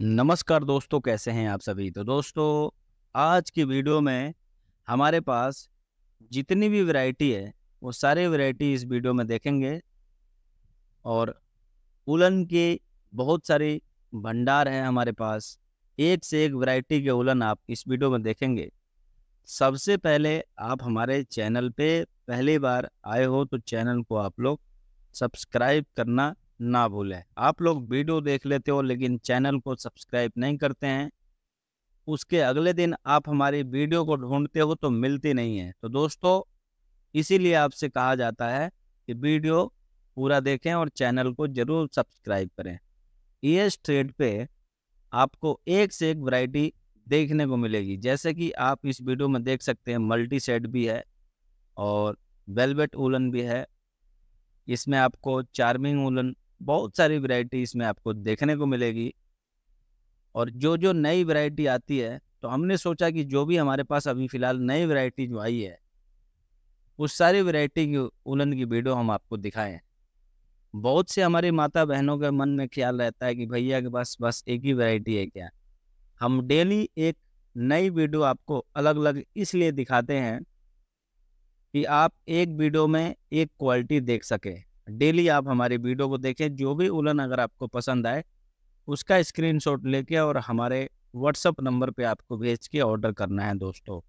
नमस्कार दोस्तों कैसे हैं आप सभी तो दोस्तों आज की वीडियो में हमारे पास जितनी भी वैरायटी है वो सारे वैरायटी इस वीडियो में देखेंगे और उलन के बहुत सारे भंडार हैं हमारे पास एक से एक वैरायटी के उलन आप इस वीडियो में देखेंगे सबसे पहले आप हमारे चैनल पे पहली बार आए हो तो चैनल को आप लोग सब्सक्राइब करना ना भूलें आप लोग वीडियो देख लेते हो लेकिन चैनल को सब्सक्राइब नहीं करते हैं उसके अगले दिन आप हमारी वीडियो को ढूंढते हो तो मिलती नहीं है तो दोस्तों इसीलिए आपसे कहा जाता है कि वीडियो पूरा देखें और चैनल को ज़रूर सब्सक्राइब करें ई e ट्रेड पे आपको एक से एक वैरायटी देखने को मिलेगी जैसे कि आप इस वीडियो में देख सकते हैं मल्टी सेट भी है और वेलवेट उलन भी है इसमें आपको चार्मिंग उलन बहुत सारी वैरायटी इसमें आपको देखने को मिलेगी और जो जो नई वैरायटी आती है तो हमने सोचा कि जो भी हमारे पास अभी फ़िलहाल नई वैरायटी जो आई है उस सारी वैरायटी की उलन की वीडियो हम आपको दिखाएं बहुत से हमारी माता बहनों के मन में ख्याल रहता है कि भैया के पास बस एक ही वैरायटी है क्या हम डेली एक नई वीडियो आपको अलग अलग इसलिए दिखाते हैं कि आप एक वीडियो में एक क्वालिटी देख सकें डेली आप हमारे वीडियो को देखें जो भी उलन अगर आपको पसंद आए उसका स्क्रीनशॉट लेके और हमारे व्हाट्सअप नंबर पे आपको भेज के ऑर्डर करना है दोस्तों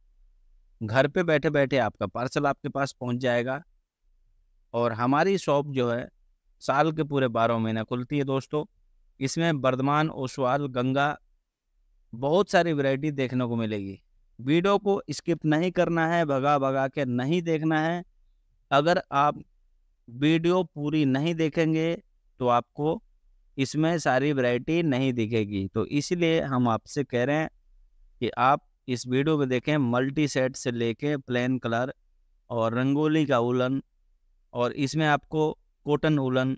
घर पे बैठे बैठे आपका पार्सल आपके पास पहुंच जाएगा और हमारी शॉप जो है साल के पूरे बारह महीने खुलती है दोस्तों इसमें बर्धमान ओसवाल गंगा बहुत सारी वैरायटी देखने को मिलेगी वीडियो को स्किप नहीं करना है भगा भगा के नहीं देखना है अगर आप वीडियो पूरी नहीं देखेंगे तो आपको इसमें सारी वैरायटी नहीं दिखेगी तो इसलिए हम आपसे कह रहे हैं कि आप इस वीडियो में देखें मल्टी सेट से लेके प्लेन कलर और रंगोली का उलन और इसमें आपको कॉटन उलन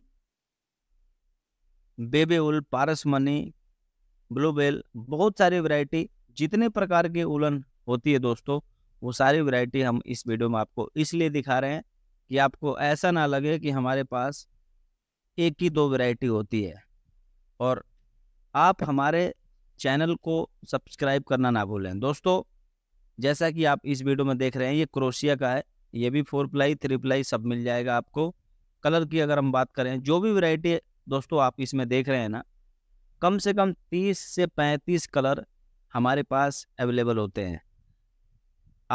बेबी उल पारस मनी ब्लूबेल बहुत सारी वैरायटी जितने प्रकार की उलन होती है दोस्तों वो सारी वैरायटी हम इस वीडियो में आपको इसलिए दिखा रहे हैं कि आपको ऐसा ना लगे कि हमारे पास एक ही दो वैरायटी होती है और आप हमारे चैनल को सब्सक्राइब करना ना भूलें दोस्तों जैसा कि आप इस वीडियो में देख रहे हैं ये क्रोशिया का है ये भी फोर प्लाई थ्री प्लाई सब मिल जाएगा आपको कलर की अगर हम बात करें जो भी वैरायटी दोस्तों आप इसमें देख रहे हैं ना कम से कम तीस से पैंतीस कलर हमारे पास अवेलेबल होते हैं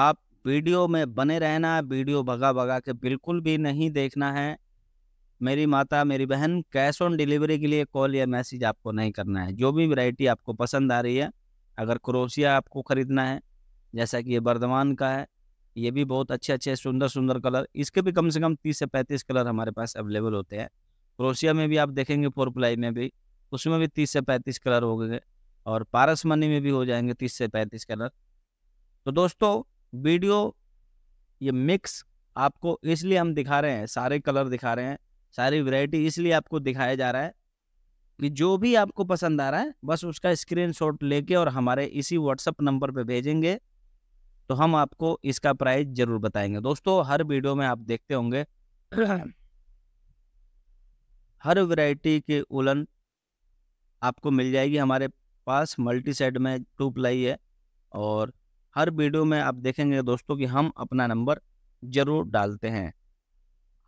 आप वीडियो में बने रहना है वीडियो भगा भगा के बिल्कुल भी नहीं देखना है मेरी माता मेरी बहन कैश ऑन डिलीवरी के लिए कॉल या मैसेज आपको नहीं करना है जो भी वैरायटी आपको पसंद आ रही है अगर क्रोशिया आपको ख़रीदना है जैसा कि ये बर्धमान का है ये भी बहुत अच्छे अच्छे सुंदर सुंदर कलर इसके भी कम से कम तीस से पैंतीस कलर हमारे पास अवेलेबल होते हैं क्रोशिया में भी आप देखेंगे फोर प्लाई में भी उसमें भी तीस से पैंतीस कलर हो गए और पारस मनी में भी हो जाएंगे तीस से पैंतीस कलर तो दोस्तों वीडियो ये मिक्स आपको इसलिए हम दिखा रहे हैं सारे कलर दिखा रहे हैं सारी वैरायटी इसलिए आपको दिखाया जा रहा है कि जो भी आपको पसंद आ रहा है बस उसका स्क्रीनशॉट लेके और हमारे इसी व्हाट्सअप नंबर पे भेजेंगे तो हम आपको इसका प्राइस जरूर बताएंगे दोस्तों हर वीडियो में आप देखते होंगे हर वैरायटी के उलन आपको मिल जाएगी हमारे पास मल्टी सेट में टू प्लाई है और हर वीडियो में आप देखेंगे दोस्तों कि हम अपना नंबर ज़रूर डालते हैं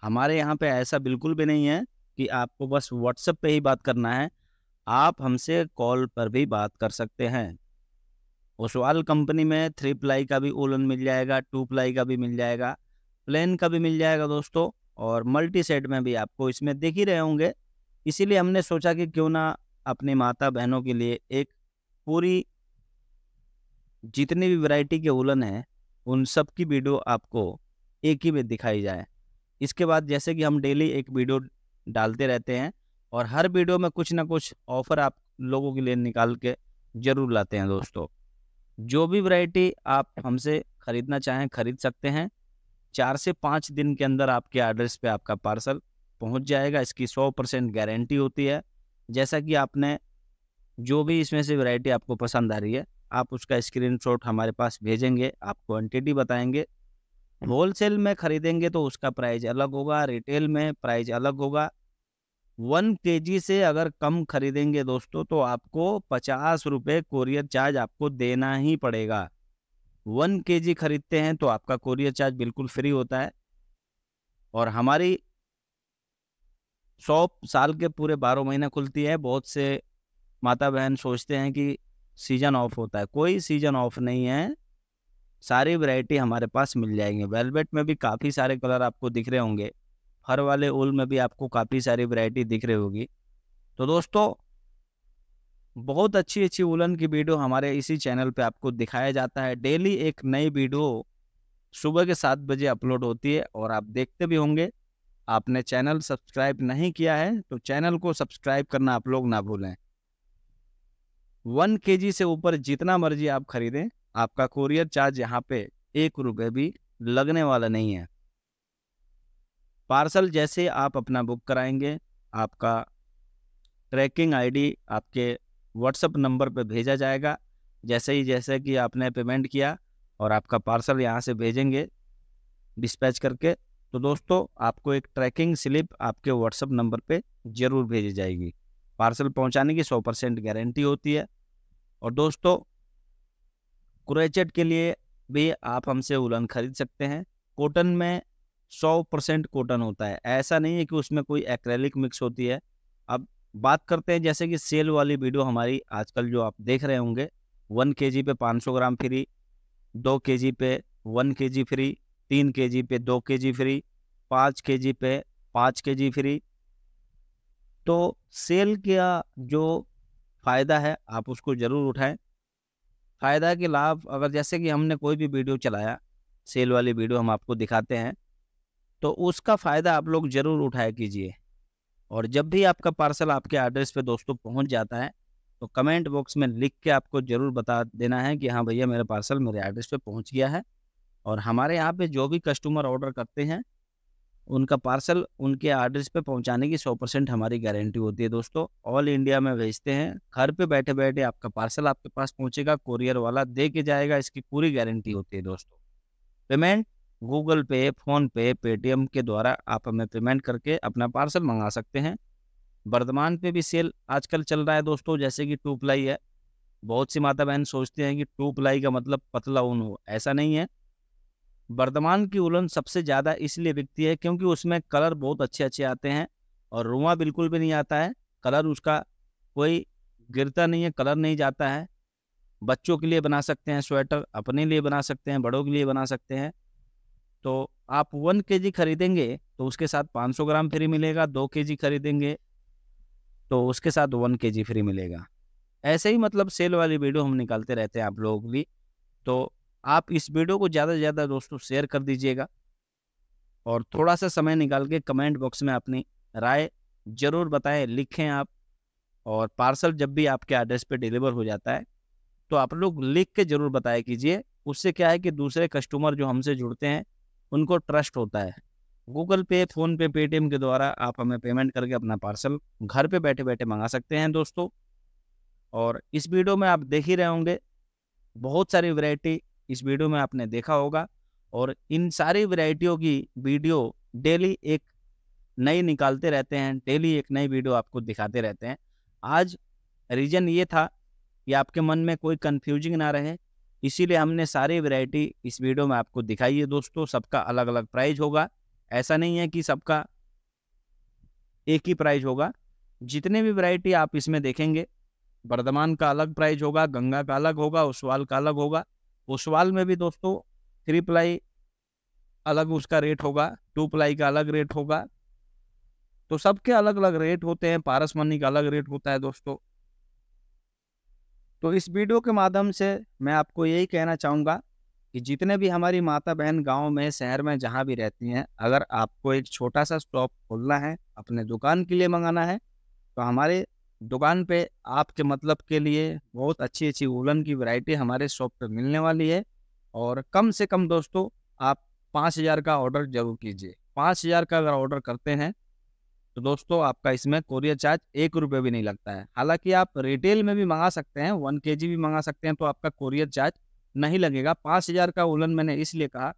हमारे यहाँ पे ऐसा बिल्कुल भी नहीं है कि आपको बस व्हाट्सएप पे ही बात करना है आप हमसे कॉल पर भी बात कर सकते हैं ओसवाल कंपनी में थ्री प्लाई का भी ओलन मिल जाएगा टू प्लाई का भी मिल जाएगा प्लेन का भी मिल जाएगा दोस्तों और मल्टी सेट में भी आपको इसमें देख ही रहे होंगे इसीलिए हमने सोचा कि क्यों ना अपनी माता बहनों के लिए एक पूरी जितनी भी वैरायटी के उलन हैं उन सब की वीडियो आपको एक ही में दिखाई जाए इसके बाद जैसे कि हम डेली एक वीडियो डालते रहते हैं और हर वीडियो में कुछ ना कुछ ऑफ़र आप लोगों के लिए निकाल के ज़रूर लाते हैं दोस्तों जो भी वैरायटी आप हमसे ख़रीदना चाहें ख़रीद सकते हैं चार से पाँच दिन के अंदर आपके एड्रेस पे आपका पार्सल पहुंच जाएगा इसकी सौ परसेंट गारंटी होती है जैसा कि आपने जो भी इसमें से वैरायटी आपको पसंद आ रही है आप उसका स्क्रीनशॉट हमारे पास भेजेंगे आप क्वान्टिटी बताएंगे हम्म। होलसेल में खरीदेंगे तो उसका प्राइस अलग होगा रिटेल में प्राइस अलग होगा वन के से अगर कम खरीदेंगे दोस्तों तो आपको पचास रुपये कोरियर चार्ज आपको देना ही पड़ेगा वन के खरीदते हैं तो आपका कोरियर चार्ज बिल्कुल फ्री होता है और हमारी शॉप साल के पूरे बारह महीना खुलती है बहुत से माता बहन सोचते हैं कि सीजन ऑफ होता है कोई सीजन ऑफ नहीं है सारी वैरायटी हमारे पास मिल जाएंगे वेलवेट में भी काफ़ी सारे कलर आपको दिख रहे होंगे हर वाले उल में भी आपको काफ़ी सारी वैरायटी दिख रही होगी तो दोस्तों बहुत अच्छी अच्छी उलन की वीडियो हमारे इसी चैनल पे आपको दिखाया जाता है डेली एक नई वीडियो सुबह के सात बजे अपलोड होती है और आप देखते भी होंगे आपने चैनल सब्सक्राइब नहीं किया है तो चैनल को सब्सक्राइब करना आप लोग ना भूलें वन के से ऊपर जितना मर्जी आप खरीदें आपका कोरियर चार्ज यहाँ पे एक रुपये भी लगने वाला नहीं है पार्सल जैसे आप अपना बुक कराएंगे आपका ट्रैकिंग आईडी आपके व्हाट्सएप नंबर पर भेजा जाएगा जैसे ही जैसे कि आपने पेमेंट किया और आपका पार्सल यहाँ से भेजेंगे डिस्पैच करके तो दोस्तों आपको एक ट्रैकिंग स्लिप आपके व्हाट्सएप नंबर पे ज़रूर भेजी जाएगी पार्सल पहुँचाने की 100 परसेंट गारंटी होती है और दोस्तों क्रोचेट के लिए भी आप हमसे उलन खरीद सकते हैं कॉटन में सौ परसेंट कॉटन होता है ऐसा नहीं है कि उसमें कोई एक्रेलिक मिक्स होती है अब बात करते हैं जैसे कि सेल वाली वीडियो हमारी आजकल जो आप देख रहे होंगे वन के जी पे पाँच सौ ग्राम फ्री दो के जी पे वन के जी फ्री तीन के जी पे दो के जी फ्री पाँच के जी पे पाँच के जी फ्री तो सेल का जो फ़ायदा है आप उसको ज़रूर उठाएं फ़ायदा के लाभ अगर जैसे कि हमने कोई भी वीडियो चलाया सेल वाली वीडियो हम आपको दिखाते हैं तो उसका फ़ायदा आप लोग ज़रूर उठाया कीजिए और जब भी आपका पार्सल आपके एड्रेस पे दोस्तों पहुंच जाता है तो कमेंट बॉक्स में लिख के आपको ज़रूर बता देना है कि हाँ भैया मेरा पार्सल मेरे एड्रेस पे पहुंच गया है और हमारे यहाँ पे जो भी कस्टमर ऑर्डर करते हैं उनका पार्सल उनके एड्रेस पे पहुंचाने की सौ परसेंट हमारी गारंटी होती है दोस्तों ऑल इंडिया में भेजते हैं घर पे बैठे बैठे आपका पार्सल आपके पास पहुंचेगा कोरियर वाला दे के जाएगा इसकी पूरी गारंटी होती है दोस्तों payment Google Pay PhonePe Paytm के द्वारा आप हमें पेमेंट करके अपना पार्सल मंगा सकते हैं वर्धमान पे भी सेल आजकल चल रहा है दोस्तों जैसे कि टू प्लाई है बहुत सी माता बहन सोचते हैं कि टू प्लाई का मतलब पतला ऊन हो ऐसा नहीं है वर्धमान की उलन सबसे ज़्यादा इसलिए बिकती है क्योंकि उसमें कलर बहुत अच्छे अच्छे आते हैं और रुआ बिल्कुल भी नहीं आता है कलर उसका कोई गिरता नहीं है कलर नहीं जाता है बच्चों के लिए बना सकते हैं स्वेटर अपने लिए बना सकते हैं बड़ों के लिए बना सकते हैं तो आप वन के जी खरीदेंगे तो उसके साथ पाँच सौ ग्राम फ्री मिलेगा दो के जी खरीदेंगे तो उसके साथ वन के जी फ्री मिलेगा ऐसे ही मतलब सेल वाली वीडियो हम निकालते रहते हैं आप लोग भी तो आप इस वीडियो को ज़्यादा से ज़्यादा दोस्तों शेयर कर दीजिएगा और थोड़ा सा समय निकाल के कमेंट बॉक्स में अपनी राय ज़रूर बताएं लिखें आप और पार्सल जब भी आपके एड्रेस पे डिलीवर हो जाता है तो आप लोग लिख के ज़रूर बताया कीजिए उससे क्या है कि दूसरे कस्टमर जो हमसे जुड़ते हैं उनको ट्रस्ट होता है गूगल पे फ़ोन पे पेटीएम के द्वारा आप हमें पेमेंट करके अपना पार्सल घर पे बैठे बैठे मंगा सकते हैं दोस्तों और इस वीडियो में आप देख ही रहे होंगे बहुत सारी वैरायटी इस वीडियो में आपने देखा होगा और इन सारी वैरायटियों की वीडियो डेली एक नई निकालते रहते हैं डेली एक नई वीडियो आपको दिखाते रहते हैं आज रीज़न ये था कि आपके मन में कोई कन्फ्यूजिंग ना रहे इसीलिए हमने सारी वैरायटी इस वीडियो में आपको दिखाई है दोस्तों सबका अलग अलग प्राइज होगा ऐसा नहीं है कि सबका एक ही प्राइज होगा जितने भी वैरायटी आप इसमें देखेंगे वर्धमान का अलग प्राइज होगा गंगा का अलग होगा उसवाल का अलग होगा ओसवाल में भी दोस्तों थ्री प्लाई अलग उसका रेट होगा टू प्लाई का अलग रेट होगा तो सबके अलग अलग रेट होते हैं पारस मनी का अलग रेट होता है दोस्तों तो इस वीडियो के माध्यम से मैं आपको यही कहना चाहूँगा कि जितने भी हमारी माता बहन गांव में शहर में जहाँ भी रहती हैं अगर आपको एक छोटा सा स्टॉप खोलना है अपने दुकान के लिए मंगाना है तो हमारे दुकान पे आपके मतलब के लिए बहुत अच्छी अच्छी वोलन की वैरायटी हमारे शॉप पे मिलने वाली है और कम से कम दोस्तों आप पाँच हज़ार का ऑर्डर जरूर कीजिए पाँच हज़ार का अगर ऑर्डर करते हैं तो दोस्तों आपका इसमें कोरियर चार्ज एक रुपये भी नहीं लगता है हालांकि आप रिटेल में भी मंगा सकते हैं वन के भी मंगा सकते हैं तो आपका कोरियर चार्ज नहीं लगेगा पाँच हज़ार का वोलन मैंने इसलिए कहा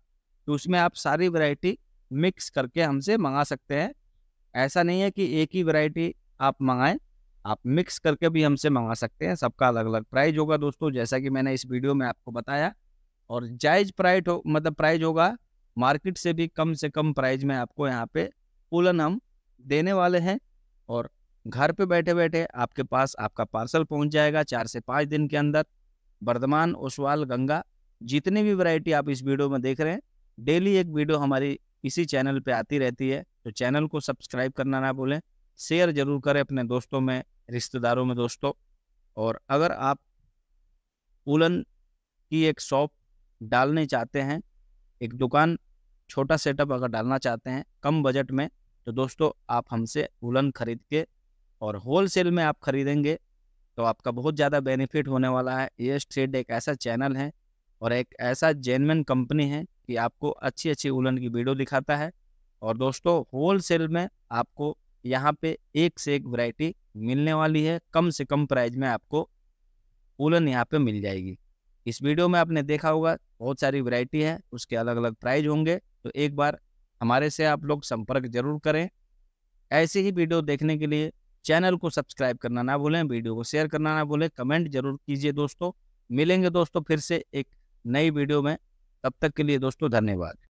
तो उसमें आप सारी वरायटी मिक्स करके हमसे मंगा सकते हैं ऐसा नहीं है कि एक ही वरायटी आप मंगाएं आप मिक्स करके भी हमसे मंगा सकते हैं सबका अलग अलग प्राइज होगा दोस्तों जैसा कि मैंने इस वीडियो में आपको बताया और जायज प्राइट हो मतलब प्राइज होगा मार्केट से भी कम से कम प्राइज में आपको यहाँ पे कूलन हम देने वाले हैं और घर पे बैठे बैठे आपके पास आपका पार्सल पहुँच जाएगा चार से पाँच दिन के अंदर वर्धमान ओसवाल गंगा जितनी भी वैरायटी आप इस वीडियो में देख रहे हैं डेली एक वीडियो हमारी इसी चैनल पे आती रहती है तो चैनल को सब्सक्राइब करना ना भूलें शेयर जरूर करें अपने दोस्तों में रिश्तेदारों में दोस्तों और अगर आप उलन की एक शॉप डालनी चाहते हैं एक दुकान छोटा सेटअप अगर डालना चाहते हैं कम बजट में तो दोस्तों आप हमसे उलन खरीद के और होल सेल में आप खरीदेंगे तो आपका बहुत ज़्यादा बेनिफिट होने वाला है ये स्ट्रेड एक ऐसा चैनल है और एक ऐसा जेनवन कंपनी है कि आपको अच्छी अच्छी उलन की वीडियो दिखाता है और दोस्तों होल सेल में आपको यहाँ पे एक से एक वैरायटी मिलने वाली है कम से कम प्राइस में आपको उलन यहाँ पे मिल जाएगी इस वीडियो में आपने देखा होगा बहुत सारी वैरायटी है उसके अलग अलग प्राइज होंगे तो एक बार हमारे से आप लोग संपर्क जरूर करें ऐसे ही वीडियो देखने के लिए चैनल को सब्सक्राइब करना ना भूलें वीडियो को शेयर करना ना भूलें कमेंट जरूर कीजिए दोस्तों मिलेंगे दोस्तों फिर से एक नई वीडियो में तब तक के लिए दोस्तों धन्यवाद